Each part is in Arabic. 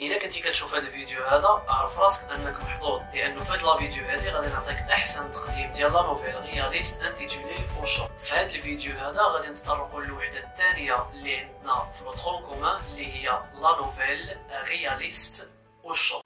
الا كنتي كتشوف هذا الفيديو هذا عرف راسك انك محظوظ لانه في هاد الفيديو هادي غادي نعطيك احسن تقديم ديال لا نوفيل رياليست انتيتولي اونشون في هاد الفيديو هذا غادي نتطرقوا للوحده الثانيه اللي عندنا في لوترون كومان اللي هي لا نوفيل رياليست اونشون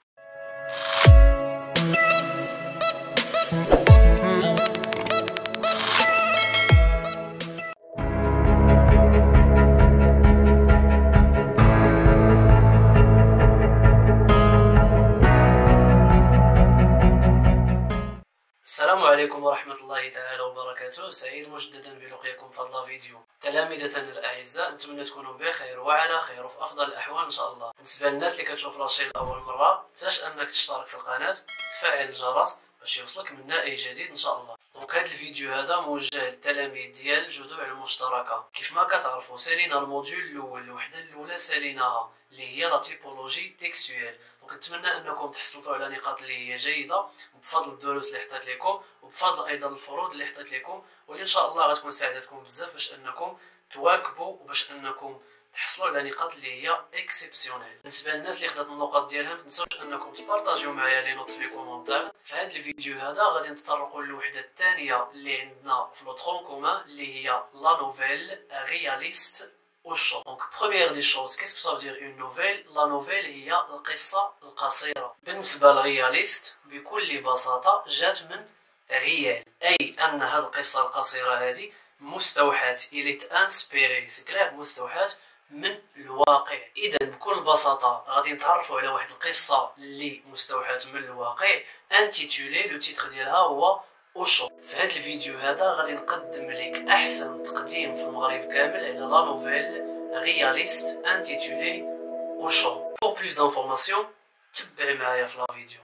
عليكم ورحمة الله تعالى وبركاته سعيد مجددا بلقياكم في هذا الفيديو تلامذتنا الأعزاء نتمنى تكونوا بخير وعلى خير وفي أفضل الأحوال إن شاء الله بالنسبة للناس اللي كتشوف لاشين لأول مرة تنساش أنك تشترك في القناة تفعل الجرس باش يوصلك منا أي جديد إن شاء الله دونك هذا الفيديو هذا موجه للتلاميذ ديال الجذوع المشتركة كيف ما كتعرفوا سالينا الموديول الأول الوحدة الأولى ساليناها اللي هي لا تيبولوجي تيكسويل وكنتمنى انكم تحصلتوا على نقاط اللي هي جيده وبفضل الدروس اللي حطيت لكم وبفضل ايضا الفروض اللي حطيت لكم واللي ان شاء الله غتكون ساعدتكم بزاف باش انكم تواكبوا وباش انكم تحصلوا على نقاط اللي هي اكسبسيونيل بالنسبه للناس اللي خدات النقاط ديالها ما تنساوش انكم تبارطاجيو معايا لي نوت في كومونتير في هذا الفيديو هذا غادي نتطرقوا للوحده الثانيه اللي عندنا في لو كومان اللي هي لا نوفيل رياليست والشرط دونك بروميير دي شوز كيسكو سافدير اون نوفيل لا نوفيل هي القصه القصيره بالنسبه للرياليست بكل بساطه جات من غيال اي ان هاد القصه القصيره هذه مستوحاه اليت انسبيري سكلير مستوحاه من الواقع اذا بكل بساطه غادي نتعرفوا على واحد القصه اللي مستوحاه من الواقع انتيتولي لو تيتخ ديالها هو اوشو في هذا الفيديو هذا غادي نقدم لك احسن تقديم في المغرب كامل على لا نوفيل رياليست انتيتولي اوشو بور بلوس دانفورماسيون تبع معايا في لا فيديو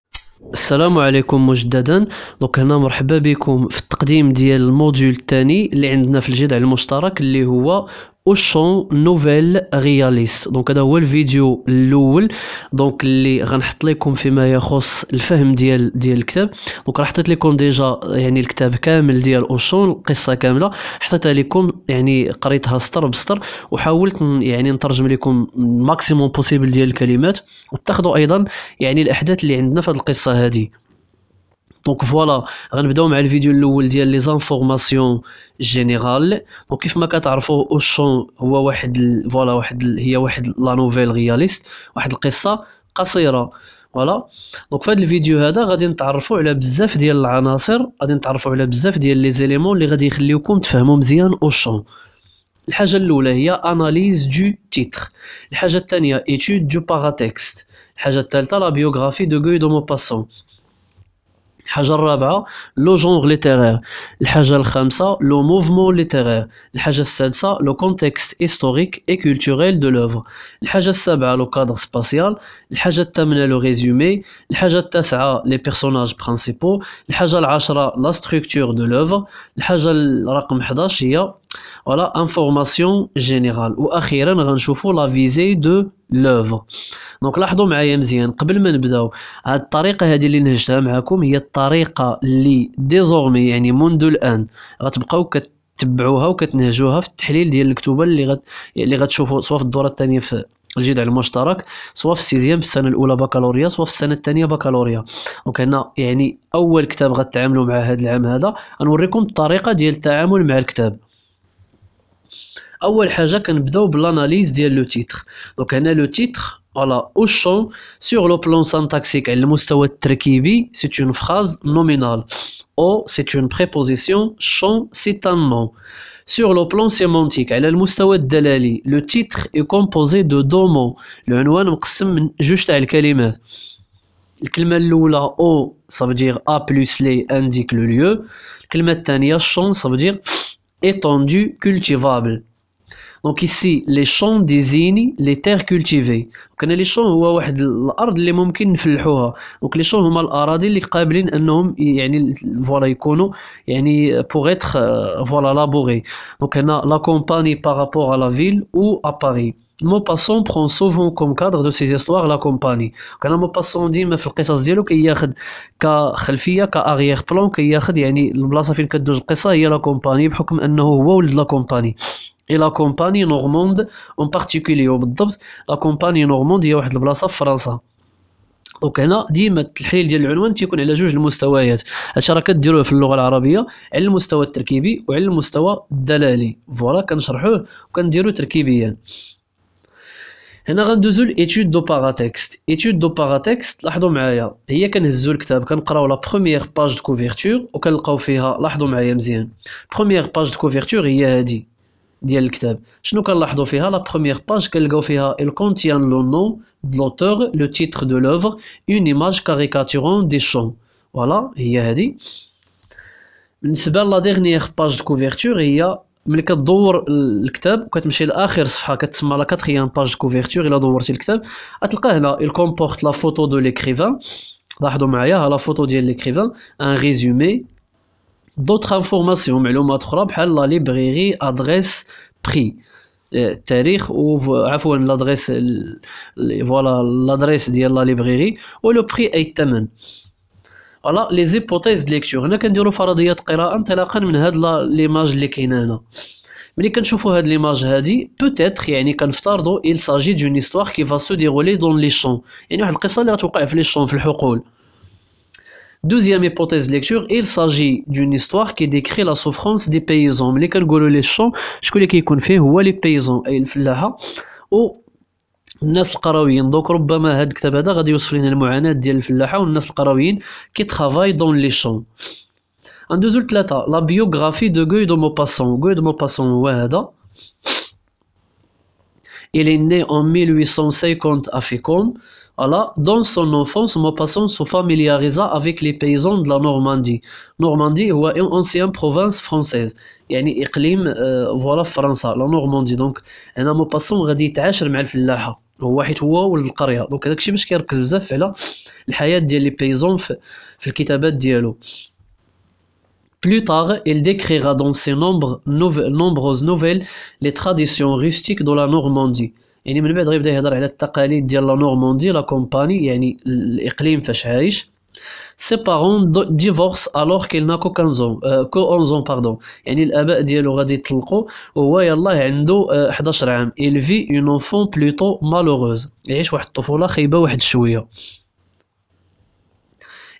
السلام عليكم مجددا دونك هنا مرحبا بكم في التقديم ديال الموديول الثاني اللي عندنا في الجدع المشترك اللي هو اوشون نوفيل رياليس دونك هذا هو الفيديو الاول دونك اللي غنحط لكم فيما يخص الفهم ديال ديال الكتاب دونك راه حطيت لكم ديجا يعني الكتاب كامل ديال اوشون القصه كامله حطيتها لكم يعني قريتها سطر بسطر وحاولت يعني نترجم لكم ماكسيموم بوسيبل ديال الكلمات وتاخذوا ايضا يعني الاحداث اللي عندنا في هذه القصه هذه دونك فوالا غنبداو مع الفيديو الاول ديال لي زانفورماسيون جينيرال دونك كيف ما كتعرفوا اوشون هو واحد فوالا واحد هي واحد لا نوفيل رياليست واحد القصه قصيره فوالا دونك في هذا الفيديو هذا غادي نتعرفوا على بزاف ديال العناصر غادي نتعرفوا على بزاف ديال لي زيليمون اللي غادي يخليوكم تفهموا مزيان اوشون الحاجه الاولى هي اناليز دو تيتر الحاجه الثانيه ايتود دو باراتكست الحاجه الثالثه لا بيوغرافي دو غوي دو موباسون الحاجه الرابعه لو جونغ ليتيرير الحاجه الخامسه لو موفمون ليتيرير الحاجه السادسه لو كونتكست هيستوريك اي كولتوريل دو لوفر الحاجه السابعه لو كادر سباسيال الحاجه الثامنه لو ريزومي الحاجه التاسعه لي بيرسوناج برينسيبو الحاجه العاشره لا ستركتور دو لوفر الحاجه الرقم 11 هي فوالا انفورماسيون جينيرال واخيرا غنشوفو لا فيزي دو لوفر دونك لاحظوا معايا مزيان قبل ما نبداو هاد الطريقه هذه اللي نهجتها معكم هي الطريقه اللي ديزورمي يعني منذ الان غتبقاو كت تبعوها وكتنهجوها في التحليل ديال الكتوبه اللي غت اللي غتشوفوا سواء في الدوره الثانيه في الجدع المشترك سواء في السيزيام في السنه الاولى بكالوريا سواء في السنه الثانيه بكالوريا دونك هنا يعني اول كتاب غتعاملوا مع هذا العام هذا غنوريكم الطريقه ديال التعامل مع الكتاب اول حاجه كنبداو بالاناليز ديال لو تيتر دونك هنا لو تيتر فوالا او شون سور لو بلون سانتاكسيك على المستوى التركيبي سي اون فراز نومينال او سي اون بريبوزيسيون شون سي ان نون Sur le plan sémantique, à المستوى الدلالي, le titre est composé de deux mots. Le مقسم juste جوج تاع Le الكلمة l'oula, O ça veut dire A plus les indique le lieu. Le الثانية champ ça veut dire étendu, cultivable. دونك ici لي شون ديزيني لي تير كولتيفي كان لي شون هو واحد الارض اللي ممكن نفلحوها دونك لي شون هما الاراضي اللي قابلين انهم يعني فوالا يكونوا يعني بوغ اتر فوالا لابوري دونك هنا لا كومباني بارابور ا لا فيل او ا مو موباسون برون سوفون كوم كادر دو سي زيستواغ لا كومباني كان موباسون ديما في القصص ديالو كياخد كخلفيه كاغيير بلون كياخد يعني البلاصه فين كدوز القصه هي لا كومباني بحكم انه هو ولد لا كومباني اي لا كومباني نورموند اون بارتيكولي وبالضبط لا كومباني نورموند هي واحد البلاصه في فرنسا دونك هنا ديما التحليل ديال العنوان تيكون على جوج المستويات هادشي راه كديروه في اللغه العربيه على المستوى التركيبي وعلى المستوى الدلالي فوالا كنشرحوه وكنديرو تركيبيا هنا غندوزو لاتيود دو باغاتكست اتيود دو باغاتكست لاحظوا معايا هي كنهزو الكتاب كنقراو لا بروميير باج دو كوفيرتور وكنلقاو فيها لاحظوا معايا مزيان بروميير باج دو كوفيرتور هي هادي ديال الكتاب شنو كنلاحظوا فيها لا بروميير باج كنلقاو فيها il contient le nom de l'auteur le titre de l'œuvre une image caricaturant des champs فوالا هي هادي بالنسبه لا ديرنيير باج دو كوفرتور هي ملي كدور الكتاب وكتمشي لاخر صفحه كتسمى لا كاتريام باج دو كوفيرتور الا دورتي الكتاب غتلقى هنا il comporte la photo de l'écrivain لاحظوا معايا ها لا فوتو ديال ليكريفان ان ريزومي دوتخ انفورماسيون معلومات اخرى بحال لا ليبريري ادريس بري التاريخ و عفوا لادريس فوالا لادريس ديال لا ليبريري لو بري اي الثمن فوالا لي زيبوتيز ليكتور هنا كنديرو فرضيات قراءه انطلاقا من هاد ليماج اللي كاينه هنا ملي كنشوفو هاد ليماج هادي بوتيتر يعني كنفترضو il ساجي دون histoire كي فا سو ديغولي دون لي شون يعني واحد القصه اللي غتوقع في لي شون في الحقول Deuxième hypothèse lecture, il s'agit d'une histoire qui décrit la souffrance des paysans. Les calgolos les champs, je connais qui fait, ou les paysans. Ou الناس القرويين دونك ربما الكتاب هذا غادي يوصف لنا les les هذا Il est né en 1850 à Fécamp alors, dans son enfance, Maupassant se familiarisa avec les paysans de la Normandie. Normandie est une ancienne province française. يعني euh, France, la فرنسا لا نورماندي دونك a ماباسون غادي يتعاشر مع الفلاحة هو حيت هو ولد Donc دونك هذاك الشيء باش كيركز بزاف على الحياة ديال لي بيزون في, في الكتابات ديالو Plus tard, il décrira dans ses nombreuses nouvelles les traditions rustiques de la Normandie. يعني من بعد غيبدا يهضر على التقاليد ديال لا نورموندي لا كومباني يعني الاقليم فاش عايش سي بارون ديفورس الوغ كيلنا كو كانزون كو اونزون باردون يعني الاباء ديالو غادي يطلقوا وهو يلاه عنده 11 آه، عام الفي اون اونفون بلوتو plutôt يعيش واحد الطفوله خايبه واحد شويه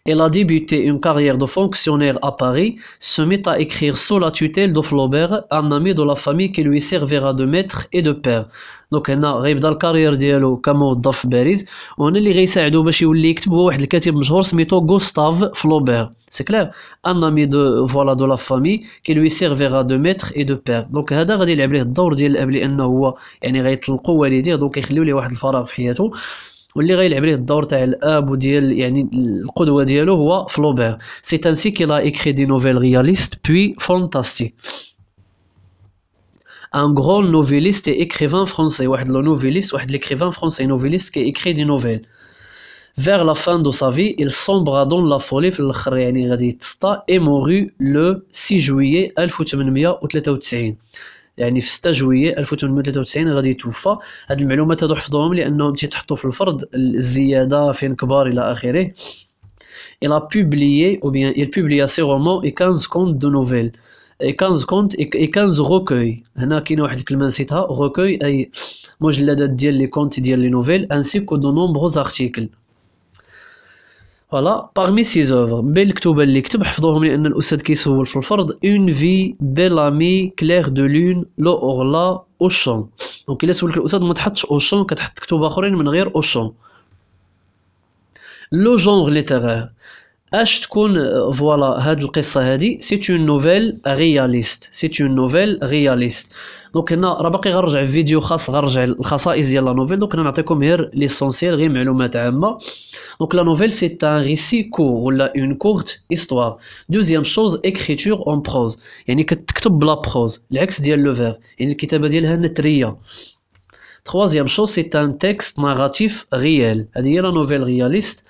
Elle a débuté une carrière de fonctionnaire à Paris, se met à écrire sous la tutelle de Flaubert, un ami de la famille qui lui servira de maître et de père. Donc, هنا غيبدا الكارير carrière كموظف في وهنا اللي غيساعدو باش يولي يكتب هو واحد الكاتب مشهور سميتو غوستاف فلوبير سي كلير ان امي دو فوالا دو لا يعني واللي غيلعب qu'il a تاع الاب وديال يعني القدوه ديالو هو un grand noveliste et écrivain français, le l'écrivain français, novelliste qui écrit des nouvelles. Vers la fin de sa vie, il sombra dans la folie et mourut le 6 juillet 1893. يعني في 6 جويي 1893 غادي يتوفى هاد المعلومات هادو حفظوهم لانهم تيتحطوا في الفرض الزياده فين كبار الى اخره il a publié ou bien il publia ses romans et 15 contes de nouvelles et 15 contes et 15 recueils هنا كاينه واحد الكلمه نسيتها recueil اي مجلدات ديال لي كونت ديال لي نوفيل ainsi que de nombreux articles فوالا باغمي سيز اوفر بين الكتب اللي كتب حفظوهم لان الاستاذ كيسول في الفرض اون في بيل امي كلير دو لون لو اورلا اوشون دونك الا سولك الاستاذ ما تحطش اوشون كتحط كتب اخرين من غير اوشون لو جونغ ليتيرير اش تكون فوالا هاد القصه هادي سي اون نوفيل رياليست سي اون نوفيل رياليست دونك هنا راه باقي غنرجع في فيديو خاص غنرجع الخصائص ديال لا نوفيل دونك انا نعطيكم غير ليسونسيال غير معلومات عامه دونك لا نوفيل سي ان ريسي كور ولا اون كورت ايستوار دوزيام شوز اكريتور اون بروز يعني كتكتب بلا بروز العكس ديال لو فير يعني الكتابه ديالها نثريه Troisième شوز سي ان تيكست ناراتيف ريال هذه هي لا نوفيل رياليست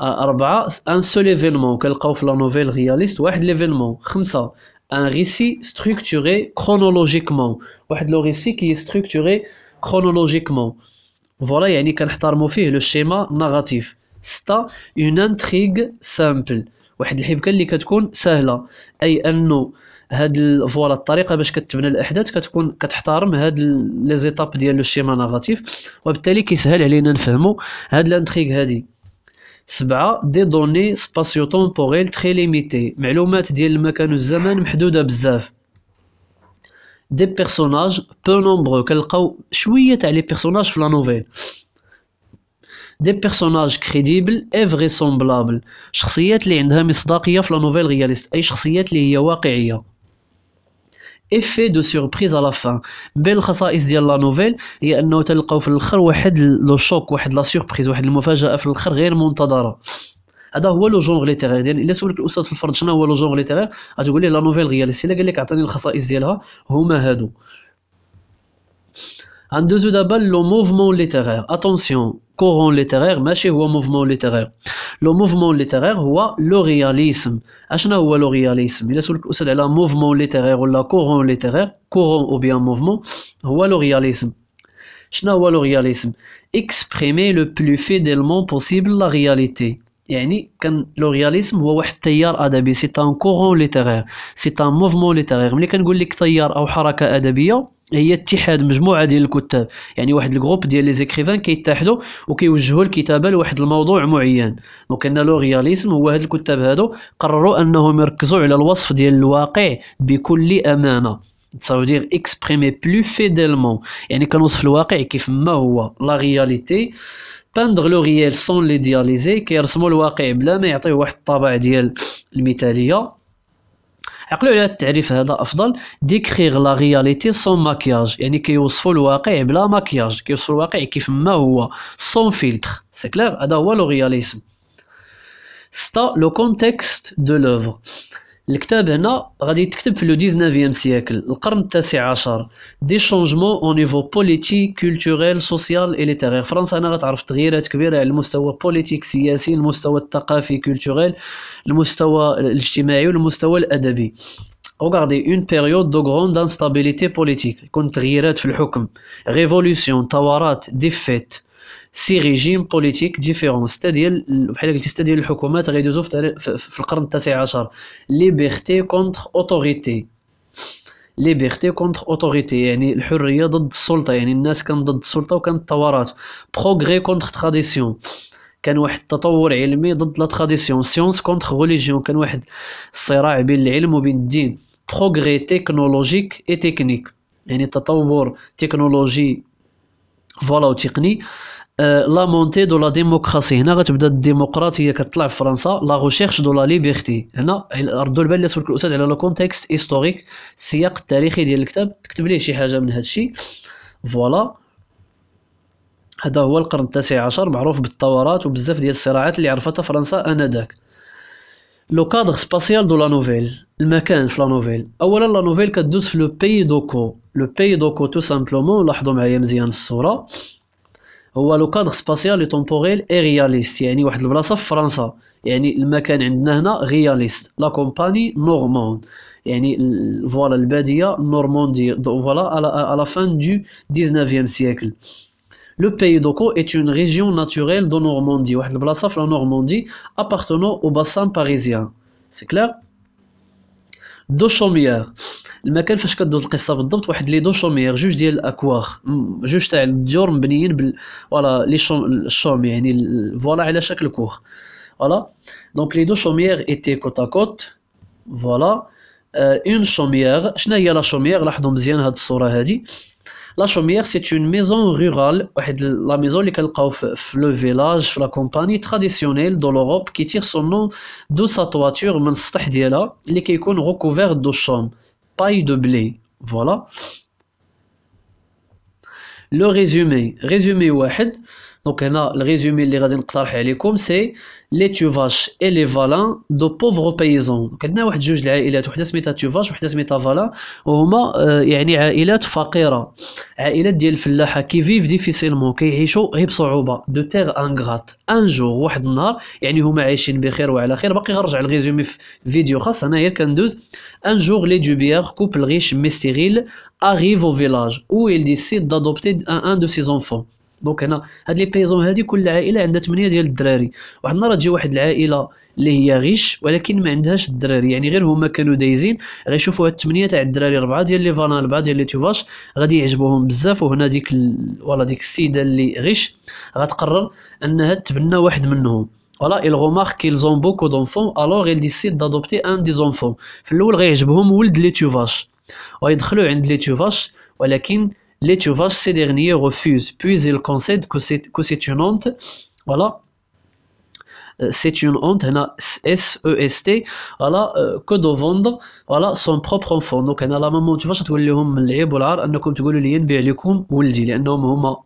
آه، أربعة ان سول ايفينمون كنلقاو في لا نوفيل رياليست واحد ليفينمون خمسة un récit structuré chronologiquement واحد لو récit qui est structuré chronologiquement voilà يعني كنحترموا فيه لو شيما narratif. ستا اون intrigue سامبل واحد الحبكه اللي كتكون سهله اي انه هاد فوالا الطريقه باش كتبنى الاحداث كتكون كتحترم هاد لي زيتاب ديال لو شيما ناغاتيف وبالتالي كيسهل علينا نفهمو هاد لانتريغ هادي سبعة دي دوني سباسيو تومبوريل تخي ليميتي معلومات ديال المكان والزمان محدودة بزاف دي بيرسوناج بو نومبرو كنلقاو شوية تاع لي بيرسوناج في لا نوفيل دي بيرسوناج كريديبل اي فريسومبلابل شخصيات اللي عندها مصداقية في لا نوفيل رياليست اي شخصيات اللي هي واقعية افي دو سوربريز على فان بين الخصائص ديال لا نوفيل هي انه تلقاو في الاخر واحد لو شوك واحد لا سوربريز واحد المفاجاه في الاخر غير منتظره هذا هو لو جونغ ليتيرير ديال يعني الا سولك الاستاذ في الفرنسي شنو هو لو جونغ ليتيرير غتقول ليه لا نوفيل غياليستي الا قال لك عطاني الخصائص ديالها هما هادو غندوزو دابا لو موفمون ليتيرير اتونسيون courant littéraire, mais c'est un mouvement littéraire. Le mouvement littéraire, c'est le réalisme. Achna, c'est le réalisme. Il est le mouvement littéraire ou le courant littéraire, courant ou bien mouvement, c'est le réalisme. Achna, c'est le réalisme. Exprimer le plus fidèlement possible la réalité. يعني كان رياليزم هو واحد التيار ادبي سي ان كورون ليتيرير سي ان موفمون ليتيرير ملي كنقول لك تيار او حركه ادبيه هي اتحاد مجموعه ديال الكتاب يعني واحد الجروب ديال لي زيكريفان كيتحدوا وكيوجهوا الكتابه لواحد الموضوع معين دونك ان رياليزم هو هاد الكتاب هادو قرروا انهم يركزوا على الوصف ديال الواقع بكل امانه ça دير اكسبريمي بلو فيدلمون يعني كنوصف الواقع كيف ما هو لا رياليتي باند غلوغيال سون لي دياليزي كيرسموا الواقع بلا ما يعطيه واحد الطابع ديال المثاليه عقلوا على التعريف هذا افضل ديكريغ لا رياليتي سون ماكياج يعني كيوصفوا الواقع بلا ماكياج كيوصفوا الواقع كيف ما هو سون فيلتر سي كلير هذا هو لو رياليزم ستا لو كونتكست دو لوفر الكتاب هنا غادي يتكتب في لو 19 سيكل القرن التاسع عشر دي شونجمون او نيفو بوليتيك كولتوريل سوسيال اي ليتيرير فرنسا هنا غتعرف تغييرات كبيره على المستوى بوليتيك سياسي المستوى الثقافي كولتوريل المستوى الاجتماعي والمستوى الادبي Regardez une période de grande instabilité politique, contre في الحكم, révolution, tawarat, défaite, سي ريجيم بوليتيك ديفيرون سته ديال بحال قلتي سته ديال الحكومات غيدوزو في, في القرن التاسع عشر ليبرتي كونتخ اوتوريتي ليبرتي كونتخ اوتوريتي يعني الحريه ضد السلطه يعني الناس كان ضد السلطه وكانت الثورات بروغري كونتخ تراديسيون كان واحد التطور علمي ضد لا تراديسيون سيونس كونتخ غوليجيون كان واحد الصراع بين العلم وبين الدين بروغري تكنولوجيك اي تكنيك يعني التطور تكنولوجي فوالا وتقني أه، لا مونتي دو لا ديموكراسي هنا غتبدا الديمقراطيه كتطلع في فرنسا لا ريشيرش دو لا ليبرتي هنا ردوا البال لسولك الاستاذ على لو كونتكست هيستوريك السياق التاريخي ديال الكتاب تكتب ليه شي حاجه من هذا الشيء فوالا هذا هو القرن التاسع عشر معروف بالثورات وبزاف ديال الصراعات اللي عرفتها فرنسا انذاك لو كادر سباسيال دو لا نوفيل المكان في لا نوفيل اولا لا نوفيل كدوز في لو بي دوكو لو بي دوكو تو سامبلومون لاحظوا معايا مزيان الصوره Le cadre spatial et temporel est réaliste. Il y a une Wahlblasaf Français. Il y a une Mekken et Nenahna réaliste. La compagnie Normandie. Voilà le Bédia Normandie. Voilà à la fin du 19e siècle. Le pays d'Oko est une région naturelle de Normandie. Wahlblasaf la Normandie appartenant au bassin parisien. C'est clair دو شوميير المكان فاش كدوز القصه بالضبط واحد لي دو شوميير جوج ديال الاكواغ جوج تاع الديور مبنيين بال فوالا لي الشوم يعني فوالا على شكل كوخ فوالا دونك لي دو شوميير ايتي كوتا كوت فوالا آه، اون شوميير شنو هي لا شوميير لاحظوا مزيان هاد الصوره هادي La chaumière, c'est une maison rurale, la maison qui le village, la compagnie traditionnelle de l'Europe qui tire son nom de sa toiture, من السطح ديالها اللي recouvert de chaume, paille de blé. Voilà. Le résumé, résumé 1. دونك هنا الريزومي اللي غادي نقترح عليكم سي لي تيوفاش اي لي فالان دو بوفغ بايزون عندنا واحد جوج العائلات وحده سميتها تيوفاش وحده سميتها فالان وهما يعني عائلات فقيره عائلات ديال الفلاحه كيفيف ديفيسيلمون كيعيشوا غير بصعوبه دو تيغ ان غات ان جور واحد النهار يعني هما عايشين بخير وعلى خير باقي غنرجع الريزومي في فيديو خاص هنايا كندوز ان جور لي دوبيير كوبل غيش مي ستيريل او فيلاج village ايل ديسيد دادوبتي ان ان un de دونك هنا هاد لي بيزون هادي كل عائله عندها 8 ديال الدراري واحد النهار تجي واحد العائله اللي هي غيش ولكن ما عندهاش الدراري يعني غير هما كانوا دايزين غيشوفوا هاد التمنية تاع الدراري ربعه ديال لي فانا ربعه ديال لي توفاش غادي يعجبوهم بزاف وهنا ديك ال... ولا ديك السيده اللي غيش غتقرر انها تبنى واحد منهم فوالا il remarque qu'ils ont beaucoup d'enfants alors ils décident d'adopter un des enfants في الاول غيعجبهم ولد لي توفاش ويدخلوا عند لي توفاش ولكن tuvaches, ces derniers refusent, puis ils concèdent que c'est une honte. Voilà. Euh, c'est une honte, S-E-S-T, voilà, euh, que de vendre voilà, son propre enfant. Donc, on a la maman, tu vois, le لهم العيب والعار انكم تقولوا لي نبيع لكم ولدي هما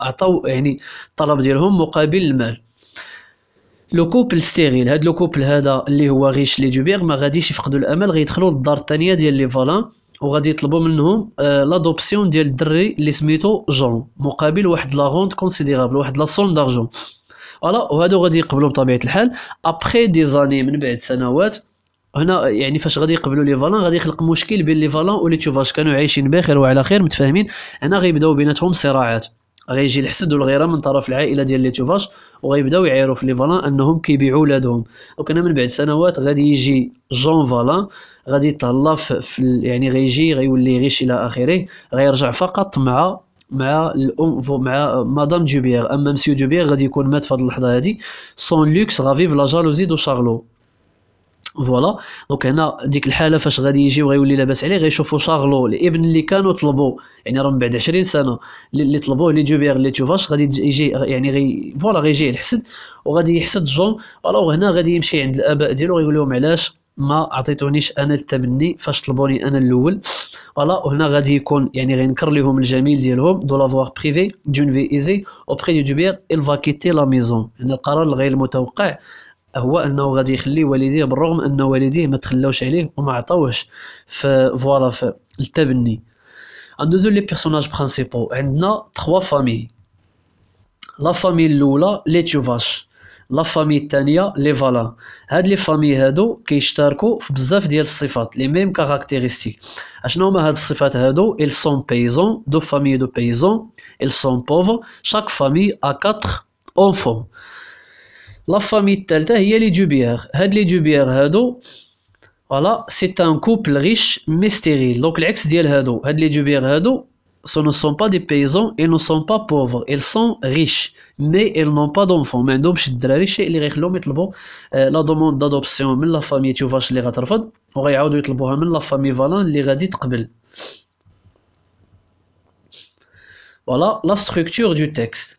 يعني الطلب ديالهم مقابل المال. لو كوبل ستيريل هاد لو كوبل هذا اللي هو غيش لي ما غاديش يفقدوا الامل وغادي يطلبوا منهم لادوبسيون آه، ديال الدري اللي سميتو جون مقابل واحد لا روند كونسيديرابل واحد لا سوم دارجون فوالا وهادو غادي يقبلوا بطبيعه الحال ابخي دي زاني من بعد سنوات هنا يعني فاش غادي يقبلوا لي فالان غادي يخلق مشكل بين لي فالان ولي تشوفاش كانوا عايشين بخير وعلى خير متفاهمين هنا غيبداو بيناتهم صراعات غيجي الحسد والغيره من طرف العائله ديال لي تشوفاش وغيبداو يعيروا في لي فالان انهم كيبيعوا ولادهم وكان من بعد سنوات غادي يجي جون فالان غادي يتهلا في يعني غيجي غيولي غيش الى اخره غيرجع فقط مع مع الام مع مدام دوبيغ اما مسيو دوبيغ غادي يكون مات في هذه اللحظه هذه سون لوكس غافيف لا جالوزي دو شارلو فوالا دونك هنا ديك الحاله فاش غادي يجي وغيولي لاباس عليه غيشوفوا شارلو الابن اللي كانوا طلبوا يعني راه من بعد 20 سنه اللي طلبوه لي جوبير اللي تشوفاش غادي يجي يعني غي فوالا غيجي الحسد وغادي يحسد جون الوغ هنا غادي يمشي عند الاباء ديالو غيقول لهم علاش ما عطيتونيش انا التبني فاش طلبوني انا الاول فوالا وهنا غادي يكون يعني غينكر لهم الجميل ديالهم دو لافوار بريفي دون في ايزي بري دو بير ال فا كيتي لا ميزون يعني القرار الغير المتوقع هو انه غادي يخلي والديه بالرغم ان والديه ما تخلاوش عليه وما عطاوهش فوالا في التبني ندوزو لي بيرسوناج برينسيبو عندنا تخوا فامي لا فامي الاولى لي تشوفاش لا فامي الثانيه لي فالان هاد لي فامي هادو كيشتركوا في بزاف ديال الصفات لي ميم كاركتيرستيك اشنو هما هاد الصفات هادو ايل سون بيزون دو فامي دو بيزون ils سون pauvres شاك فامي ا quatre enfants لا فامي الثالثه هي لي دوبيير هاد لي دوبيير هادو فوالا سي ان كوبل ريش مي ستيريل دونك العكس ديال هادو هاد لي دوبيير هادو ce ne sont pas des paysans, ils ne sont pas pauvres, ils sont riches, mais ils n'ont pas d'enfants. Mais donc, c'est très riche, ils demander euh, la demande d'adoption de la famille, tu vois, je l'ai retrouvée, on va y avoir de la famille Valin, les radites qu'il Voilà la structure du texte.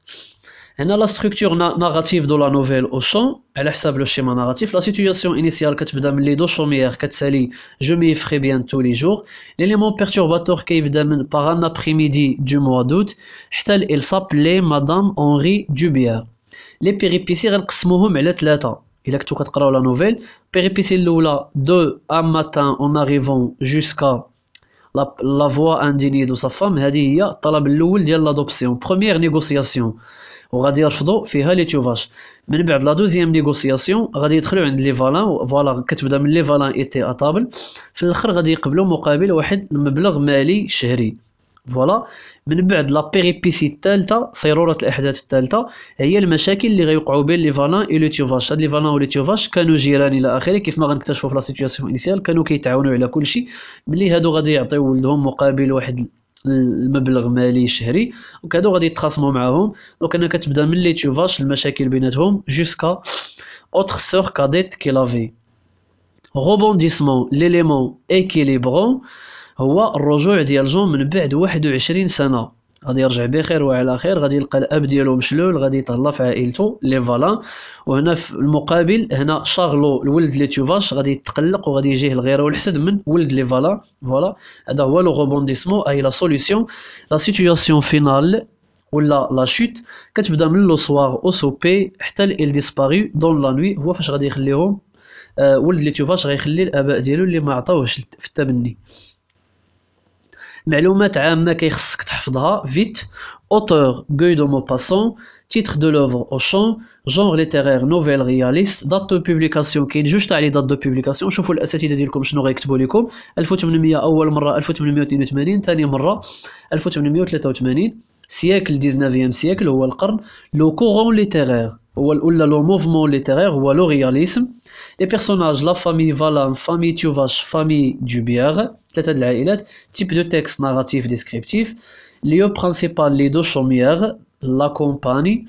En a la structure narrative de la nouvelle au champ, elle est semblable chez narratif. La situation initiale que les deux chemière que celle, je m'y ferai tous les jours. L'élément perturbateur que je par un après midi du mois d'août, elle il s'appelait Madame Henri Dubert. Les péripéties en les moment elle est là. Il a que la nouvelle, péripéties lola deux à matin en arrivant jusqu'à la voie un de sa femme. Elle dit il y a dans la boule première négociation. وغادي يرفضوا فيها لي تشوفاج من بعد لا دوزيام نيغوسياسيون غادي يدخلوا عند لي فالان فوالا كتبدا من لي فالان اي تي اطابل في الاخر غادي يقبلوا مقابل واحد المبلغ مالي شهري فوالا من بعد لا بيريبيسي الثالثه صيروره الاحداث الثالثه هي المشاكل اللي غيوقعوا بين لي فالان اي لو تيوفاش هاد لي فالان و لي تيوفاش كانوا جيران الى اخره كيف ما غنكتشفوا في لا سيتوياسيون انيسيال كانوا كيتعاونوا على كلشي ملي هادو غادي يعطيو ولدهم مقابل واحد المبلغ مالي شهري دونك هادو غادي يتخاصموا معاهم دونك انا كتبدا ملي تشوفاش المشاكل بيناتهم جوسكا اوتر سور كاديت كي لافي غوبونديسمون ليليمون ايكيليبرون هو الرجوع ديال جون من بعد 21 سنه غادي يرجع بخير وعلى خير غادي يلقى الاب ديالو مشلول غادي يتهلا في عائلته لي فالا وهنا في المقابل هنا شارلو الولد لي تيوفاش غادي يتقلق وغادي يجيه الغيره والحسد من ولد لي فالا فوالا هذا هو لو غوبونديسمون اي لا سوليسيون لا سيتوياسيون فينال ولا لا شوت كتبدا من لو سوار او سو بي حتى ال ديسباري دون لا نوي هو فاش غادي يخليهم آه، ولد لي تيوفاش غيخلي الاباء ديالو اللي ما عطاوهش في التبني معلومات عامه كيخصك تحفظها فيت اوتور غوي دو تيتر دو لوفر او شون جونغ ليتيرير نوفيل رياليست دات دو بوبليكاسيون كاين جوج تاع لي دات دو بوبليكاسيون شوفوا الاساتذه ديالكم شنو غيكتبوا لكم 1800 اول مره 1882 ثاني مره 1883 سياكل 19 سياكل هو القرن لو كورون ليتيرير ou le mouvement littéraire ou le réalisme les personnages la famille Valam famille Tuvache famille Dubière type de texte narratif descriptif lieu principal les deux chaumières la compagnie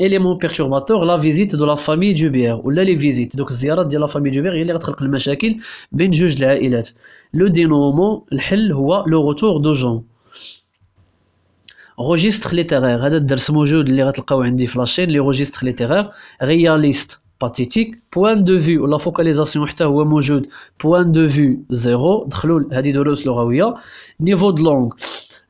élément perturbateur la visite de la famille Dubière ou les visites donc visite de la famille Dubière il ben le dénouement le le retour de Jean روجيستر ليتيرير هذا الدرس موجود اللي غتلقاو عندي في لاشين لي روجيستر ليتيرير رياليست باتيتيك بوان دو في ولا فوكاليزاسيون حتى هو موجود بوان دو في زيرو دخلوا هذه دروس لغويه نيفو دو لونغ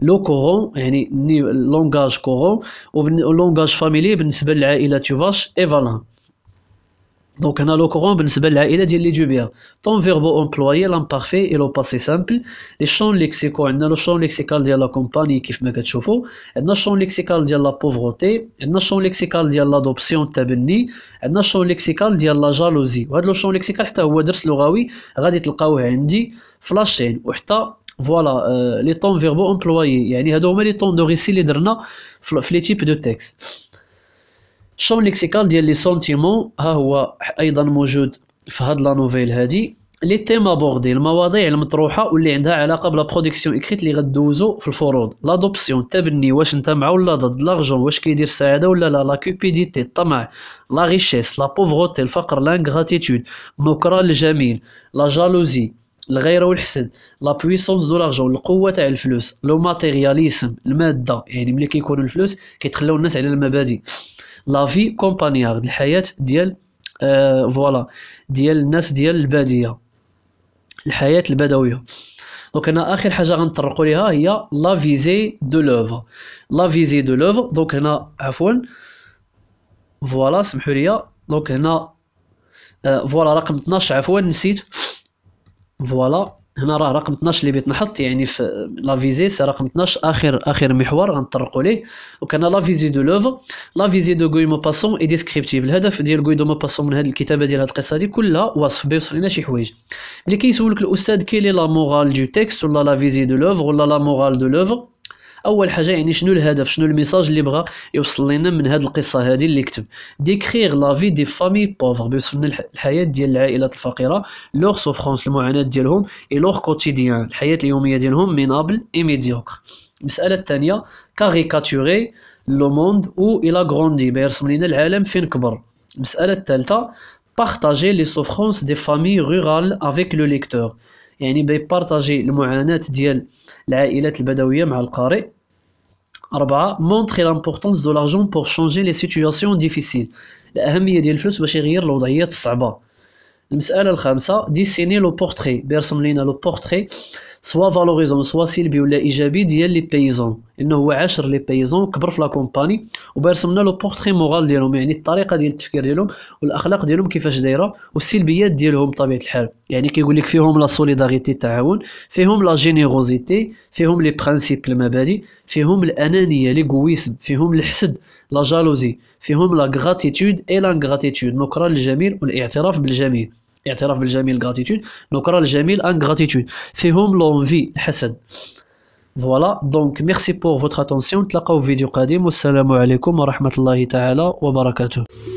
لو كورون يعني لونغاج كورون ولونغاج فاميلي بالنسبه للعائله تيفاش ايفالان دونك هنا a بالنسبه للعائله ديال لي جوبيا طون فيربو امبلويي لامبارفي اي لو باسي سامبل لي شون ليكسيكو عندنا لو شون ليكسيكال ديال لا كومباني كيف ما كتشوفوا عندنا شون ليكسيكال ديال لا بوفروتي عندنا شون ليكسيكال ديال لادوبسيون التبني عندنا شون ليكسيكال ديال لا جالوزي وهاد لو شون ليكسيكال حتى هو درس لغوي غادي تلقاوه عندي فلاشين وحتى فوالا لي طون فيربو امبلويي يعني هادو هما لي طون دو ريسي اللي درنا في لي تيب دو تيكست الشون ليكسيكال ديال لي سونتيمون ها هو ايضا موجود في هاد لا نوفيل هادي لي تيم ابوردي المواضيع المطروحه واللي عندها علاقه بلا برودكسيون اكريت اللي غدوزو في الفروض لادوبسيون التبني واش انت مع ولا ضد لارجون واش كيدير السعاده ولا لا لا كوبيديتي الطمع لا ريشيس لا بوفروتي الفقر غاتيتود نكره الجميل لا جالوزي الغيرة والحسد لا بويسونس دو لارجون القوة تاع الفلوس لو ماتيرياليسم المادة يعني ملي كيكون الفلوس كيتخلاو الناس على المبادئ لا في كومبانيار الحياه ديال آه فوالا ديال الناس ديال الباديه الحياه البدويه دونك هنا اخر حاجه غنطرقوا ليها هي لا فيزي دو لوفر لا فيزي دو لوفر دونك هنا عفوا فوالا سمحوا لي دونك هنا فوالا رقم 12 عفوا نسيت فوالا هنا راه رقم 12 اللي بيت نحط يعني في لا فيزي سي رقم 12 اخر اخر محور غنطرقوا ليه وكان لا فيزي دو لوف لا فيزي دو غوي موباسون اي ديسكريبتيف الهدف ديال غوي دو موباسون من هذه الكتابه ديال هذه القصه دي كلها وصف بيوصف لنا شي حوايج ملي كيسولك الاستاذ كيلي لا مورال دو تيكست ولا لا فيزي دو لوف ولا لا مورال دو لوف اول حاجه يعني شنو الهدف شنو الميساج اللي بغى يوصل لنا من هذه القصه هذه اللي كتب ديكريغ لافي دي فامي بوفر لنا الحياه ديال العائلات الفقيره لوغ سوفرونس المعاناه ديالهم اي لور كوتيديان الحياه اليوميه ديالهم مينابل اي ميديوكر المساله الثانيه كاريكاتوري لو موند او الى غروندي بيرسم لنا العالم فين كبر المساله الثالثه بارطاجي لي سوفرونس دي فامي رورال افيك لو ليكتور يعني بيبارطاجي المعاناه ديال العائلات البدويه مع القارئ 4. montrer l'importance de l'argent pour changer les situations difficiles الأهمية ديال الفلوس باش يغير الوضعيات situation le portrait. le سوا فالوريزون سوا سلبي ولا ايجابي ديال لي بايزون انه هو عاشر لي بايزون كبر في لا كومباني وبرسمنا لو بورتري مورال ديالهم يعني الطريقه ديال التفكير ديالهم والاخلاق ديالهم كيفاش دايره والسلبيات ديالهم بطبيعه الحال يعني كيقول لك فيهم لا سوليداريتي التعاون فيهم لا جينيروزيتي فيهم لي برينسيپ المبادئ فيهم الانانيه ليغويزم فيهم الحسد لا جالوزي فيهم لا غراتيتود اي غراتيتود نكره للجميل والاعتراف بالجميل اعتراف بالجميل غاتيتود دونك راه الجميل ان غاتيتود فيهم لونفي الحسن فوالا دونك ميرسي بور فوتر اتونسيون نتلاقاو في فيديو قادم والسلام عليكم ورحمه الله تعالى وبركاته